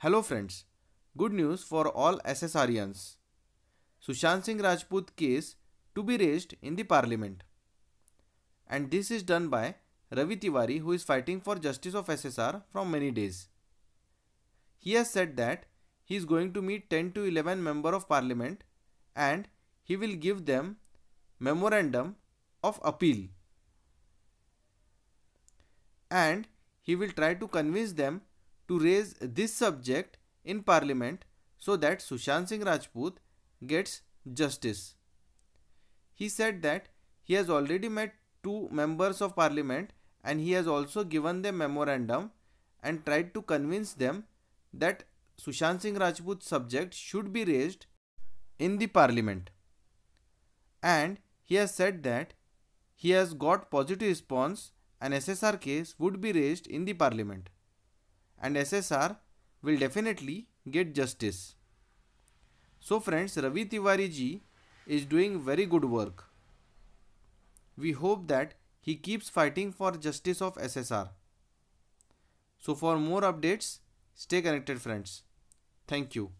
Hello friends, good news for all SSRians. Sushant Singh Rajput case to be raised in the parliament. And this is done by Ravi Tiwari who is fighting for justice of SSR from many days. He has said that he is going to meet 10 to 11 member of parliament and he will give them memorandum of appeal. And he will try to convince them to raise this subject in parliament so that Sushant Singh Rajput gets justice. He said that he has already met two members of parliament and he has also given them memorandum and tried to convince them that Sushant Singh Rajput's subject should be raised in the parliament. And he has said that he has got positive response and SSR case would be raised in the parliament and SSR will definitely get justice. So friends, Ravi Tiwari ji is doing very good work. We hope that he keeps fighting for justice of SSR. So for more updates, stay connected friends. Thank you.